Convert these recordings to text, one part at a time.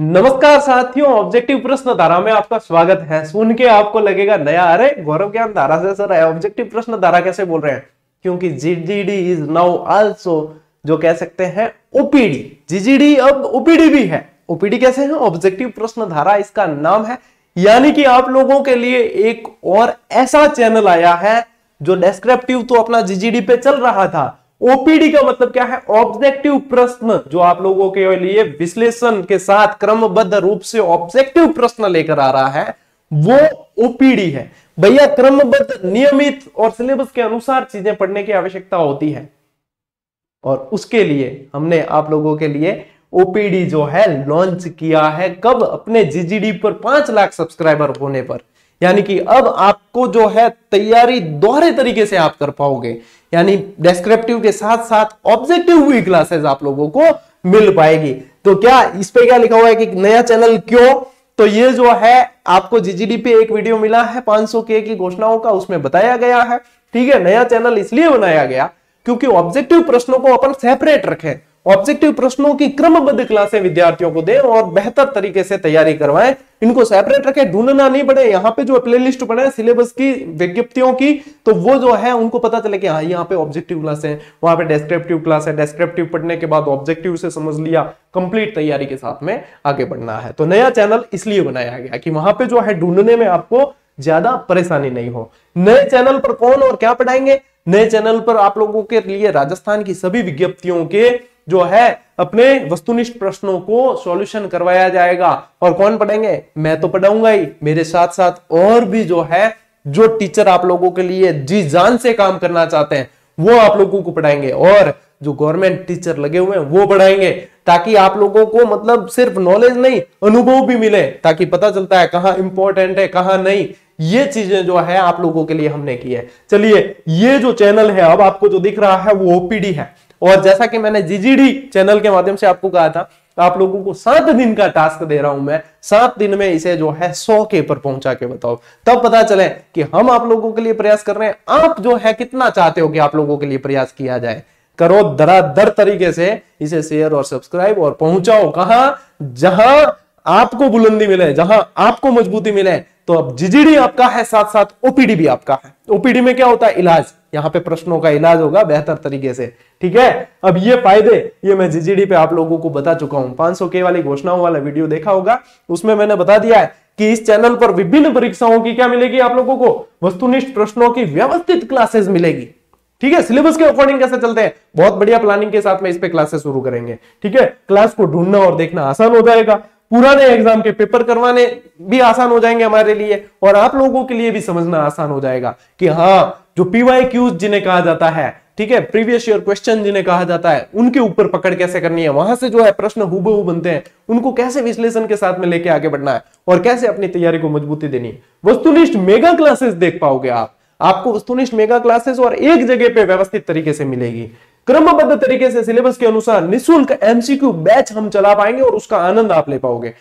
नमस्कार साथियों ऑब्जेक्टिव प्रश्न धारा में आपका स्वागत है सुन के आपको लगेगा नया अरे गौरव ज्ञान धारा से सर है ऑब्जेक्टिव प्रश्न धारा कैसे बोल रहे हैं क्योंकि जीजीडी इज नाउ आल्सो जो कह सकते हैं ओपीडी जीजीडी अब ओपीडी भी है ओपीडी कैसे है ऑब्जेक्टिव प्रश्न धारा इसका नाम है यानी कि आप लोगों के लिए एक और ऐसा चैनल आया है जो डेस्क्रिप्टिव तो अपना जीजीडी पे चल रहा था ओपीडी का मतलब क्या है ऑब्जेक्टिव प्रश्न जो आप लोगों के लिए विश्लेषण के साथ क्रमबद्ध रूप से ऑब्जेक्टिव प्रश्न लेकर आ रहा है वो ओपीडी है भैया क्रमबद्ध नियमित और सिलेबस के अनुसार चीजें पढ़ने की आवश्यकता होती है और उसके लिए हमने आप लोगों के लिए ओपीडी जो है लॉन्च किया है कब अपने जीजीडी पर पांच लाख सब्सक्राइबर होने पर यानी कि अब आपको जो है तैयारी दोहरे तरीके से आप कर पाओगे यानी डेस्क्रिप्टिव के साथ साथ ऑब्जेक्टिव भी क्लासेस आप लोगों को मिल पाएगी तो क्या इस पे क्या लिखा हुआ है कि नया चैनल क्यों तो ये जो है आपको जीजीडी पे एक वीडियो मिला है 500 के की घोषणाओं का उसमें बताया गया है ठीक है नया चैनल इसलिए बनाया गया क्योंकि ऑब्जेक्टिव प्रश्नों को अपन सेपरेट रखें ऑब्जेक्टिव प्रश्नों की क्रमबद्ध क्लासें विद्यार्थियों को दें और बेहतर तरीके से तैयारी करवाएं इनको सेपरेट रखें ढूंढना नहीं पड़े यहाँ पे जो प्लेलिस्ट है सिलेबस की विज्ञप्तियों की तो वो जो है उनको पता चले कि हाँ यहाँ पे ऑब्जेक्टिव क्लास है वहां पे डेस्क्रिप्टिव क्लास है डेस्क्रिप्टिव पढ़ने के बाद ऑब्जेक्टिव से समझ लिया कंप्लीट तैयारी के साथ में आगे बढ़ना है तो नया चैनल इसलिए बनाया गया कि वहां पर जो है ढूंढने में आपको ज्यादा परेशानी नहीं हो नए चैनल पर कौन और क्या पढ़ाएंगे नए चैनल पर आप लोगों के लिए राजस्थान की सभी विज्ञप्तियों के जो है अपने वस्तुनिष्ठ प्रश्नों को सॉल्यूशन करवाया जाएगा और कौन पढ़ेंगे मैं तो पढ़ाऊंगा ही मेरे साथ साथ और भी जो है जो टीचर आप लोगों के लिए जी जान से काम करना चाहते हैं वो आप लोगों को पढ़ाएंगे और जो गवर्नमेंट टीचर लगे हुए हैं वो पढ़ाएंगे ताकि आप लोगों को मतलब सिर्फ नॉलेज नहीं अनुभव भी मिले ताकि पता चलता है कहाँ इंपॉर्टेंट है कहाँ नहीं ये चीजें जो है आप लोगों के लिए हमने की है चलिए ये जो चैनल है अब आपको जो दिख रहा है वो ओपीडी है और जैसा कि मैंने जीजीडी चैनल के माध्यम से आपको कहा था आप लोगों को सात दिन का टास्क दे रहा हूं मैं सात दिन में इसे जो है सौ के पर पहुंचा के बताओ तब पता चले कि हम आप लोगों के लिए प्रयास कर रहे हैं आप जो है कितना चाहते हो कि आप लोगों के लिए प्रयास किया जाए करो दरा दर तरीके से इसे शेयर और सब्सक्राइब और पहुंचाओ कहा जहां आपको बुलंदी मिले जहां आपको मजबूती मिले तो अब जीजीडी आपका है साथ साथ ओपीडी भी आपका है ओपीडी में क्या होता है इलाज यहाँ पे प्रश्नों का इलाज होगा बेहतर तरीके से ठीक है अब ये फायदे ये मैं जीजीडी पे आप लोगों को बता चुका हूँ 500 के वाली घोषणाओं वाला वीडियो देखा होगा उसमें मैंने बता दिया है कि इस चैनल पर विभिन्न परीक्षाओं की क्या मिलेगी आप लोगों को वस्तुनिष्ठ प्रश्नों की व्यवस्थित क्लासेस मिलेगी ठीक है सिलेबस के अकॉर्डिंग कैसे चलते हैं बहुत बढ़िया प्लानिंग के साथ में इस पे क्लासेस शुरू करेंगे ठीक है क्लास को ढूंढना और देखना आसान हो जाएगा पुराने एग्जाम के पेपर करवाने भी आसान हो जाएंगे हमारे लिए और आप लोगों के लिए भी समझना आसान हो जाएगा कि हाँ जो पीवाई क्यूज जिन्हें कहा जाता है ठीक है प्रीवियस ईयर क्वेश्चन जिन्हें कहा जाता है उनके ऊपर पकड़ कैसे करनी है वहां से जो है प्रश्न हुबहू बनते हैं उनको कैसे विश्लेषण के साथ में लेके आगे बढ़ना है और कैसे अपनी तैयारी को मजबूती देनी है वस्तुनिष्ठ मेगा क्लासेस देख पाओगे आप आपको वस्तुनिष्ठ मेगा क्लासेस और एक जगह पे व्यवस्थित तरीके से मिलेगी क्रमबद्ध तरीके से सिलेबस के अनुसार निशुल्क एमसीक्यू बैच हम चला पाएंगे और उसका आनंद आप ले पाओगे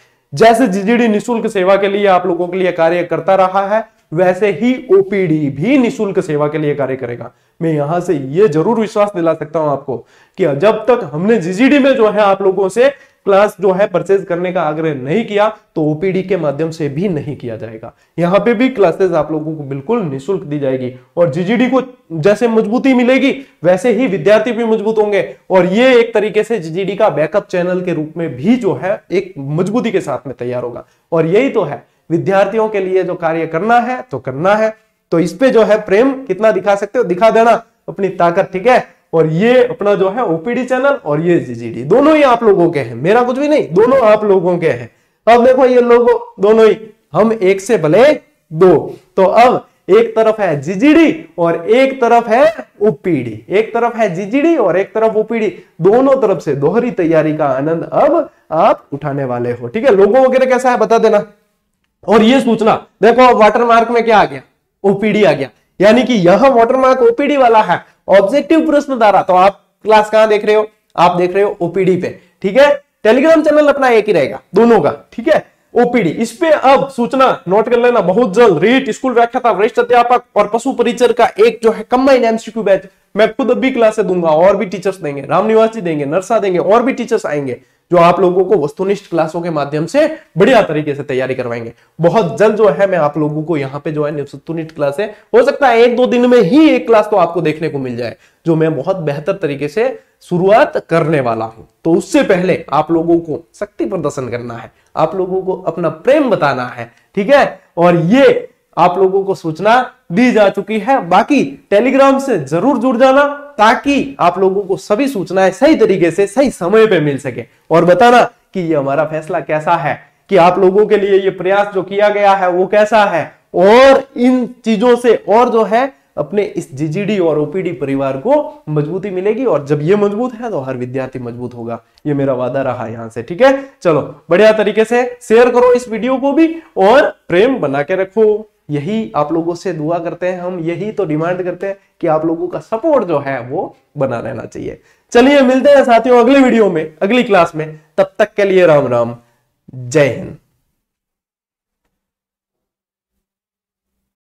जैसे जीजीडी निशुल्क सेवा के लिए आप लोगों के लिए कार्य करता रहा है वैसे ही ओपीडी भी निशुल्क सेवा के लिए कार्य करेगा मैं यहां से यह जरूर विश्वास दिला सकता हूं आपको कि जब तक हमने जीजीडी में जो है आप लोगों से प्लस जो है परचेज करने का आग्रह नहीं किया तो ओपीडी के माध्यम से भी नहीं किया जाएगा यहाँ पे भी क्लासेस आप लोगों को बिल्कुल निशुल्क दी जाएगी और जीजीडी को जैसे मजबूती मिलेगी वैसे ही विद्यार्थी भी मजबूत होंगे और ये एक तरीके से जीजीडी का बैकअप चैनल के रूप में भी जो है एक मजबूती के साथ में तैयार होगा और यही तो है विद्यार्थियों के लिए जो कार्य करना है तो करना है तो इस जो है प्रेम कितना दिखा सकते हो दिखा देना अपनी ताकत ठीक है और ये अपना जो है ओपीडी चैनल और ये जीजीडी दोनों ही आप लोगों के हैं मेरा कुछ भी नहीं दोनों आप लोगों के हैं अब देखो ये लोगो दोनों ही हम एक से भले दो तो अब एक तरफ है जीजीडी और एक तरफ है ओपीडी एक तरफ है जीजीडी और एक तरफ ओपीडी दोनों तरफ से दोहरी तैयारी का आनंद अब आप उठाने वाले हो ठीक है लोगों वगैरह कैसा है बता देना और ये सूचना देखो वाटर मार्क में क्या आ गया ओपीडी आ गया यानी कि यह वॉटरमार्क ओपीडी वाला है ऑब्जेक्टिव प्रश्न धारा तो आप क्लास कहां देख रहे हो आप देख रहे हो ओपीडी पे ठीक है टेलीग्राम चैनल अपना एक ही रहेगा दोनों का ठीक है ओपीडी इस पे अब सूचना नोट कर लेना बहुत जल्द रीट स्कूल व्याख्या था वरिष्ठ अध्यापक और पशु परिचर का एक जो है कम्बाइन एमसीक्यू बैच मैं खुद अभी क्लासे दूंगा और भी टीचर्स देंगे रामनिवास जी देंगे नरसा देंगे और भी टीचर्स आएंगे जो आप लोगों को वस्तुनिष्ठ क्लासों के माध्यम से बढ़िया तरीके से तैयारी करवाएंगे बहुत जल्द जो है मैं आप लोगों को यहाँ पे जो है वस्तुनिष्ठ क्लास है हो सकता है एक दो दिन में ही एक क्लास तो आपको देखने को मिल जाए जो मैं बहुत बेहतर तरीके से शुरुआत करने वाला हूं तो उससे पहले आप लोगों को शक्ति प्रदर्शन करना है आप लोगों को अपना प्रेम बताना है ठीक है और ये आप लोगों को सूचना दी जा चुकी है बाकी टेलीग्राम से जरूर जुड़ जाना ताकि आप लोगों को सभी सूचनाएं सही तरीके से सही समय पर मिल सके और बताना कि ये हमारा फैसला कैसा है कि आप लोगों के लिए ये प्रयास जो किया गया है वो कैसा है और इन चीजों से और जो है अपने इस जीजीडी और ओपीडी परिवार को मजबूती मिलेगी और जब ये मजबूत है तो हर विद्यार्थी मजबूत होगा ये मेरा वादा रहा यहां से ठीक है चलो बढ़िया तरीके से शेयर करो इस वीडियो को भी और प्रेम बना के रखो यही आप लोगों से दुआ करते हैं हम यही तो डिमांड करते हैं कि आप लोगों का सपोर्ट जो है वो बना रहना चाहिए चलिए मिलते हैं साथियों अगले वीडियो में अगली क्लास में तब तक के लिए राम राम जय हिंद